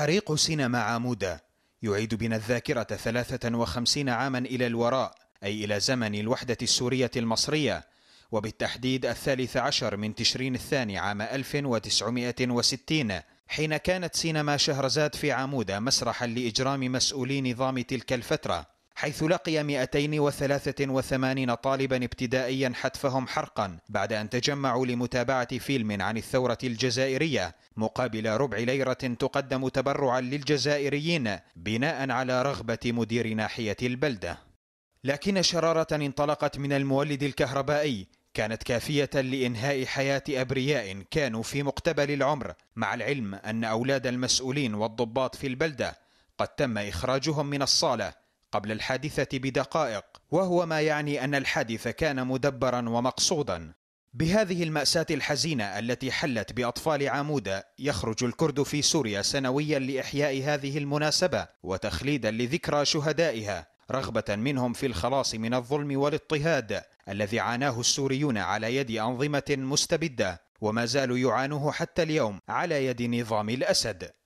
حريق سينما عامودة يعيد بنا الذاكرة 53 عاما إلى الوراء أي إلى زمن الوحدة السورية المصرية وبالتحديد الثالث عشر من تشرين الثاني عام 1960 حين كانت سينما شهرزاد في عامودة مسرحا لإجرام مسؤولي نظام تلك الفترة حيث لقي 283 طالبا ابتدائيا حتفهم حرقا بعد أن تجمعوا لمتابعة فيلم عن الثورة الجزائرية مقابل ربع ليرة تقدم تبرعا للجزائريين بناء على رغبة مدير ناحية البلدة لكن شرارة انطلقت من المولد الكهربائي كانت كافية لإنهاء حياة أبرياء كانوا في مقتبل العمر مع العلم أن أولاد المسؤولين والضباط في البلدة قد تم إخراجهم من الصالة قبل الحادثة بدقائق وهو ما يعني أن الحادث كان مدبرا ومقصودا بهذه المأساة الحزينة التي حلت بأطفال عامودة يخرج الكرد في سوريا سنويا لإحياء هذه المناسبة وتخليدا لذكرى شهدائها رغبة منهم في الخلاص من الظلم والاضطهاد الذي عاناه السوريون على يد أنظمة مستبدة وما زالوا يعانوه حتى اليوم على يد نظام الأسد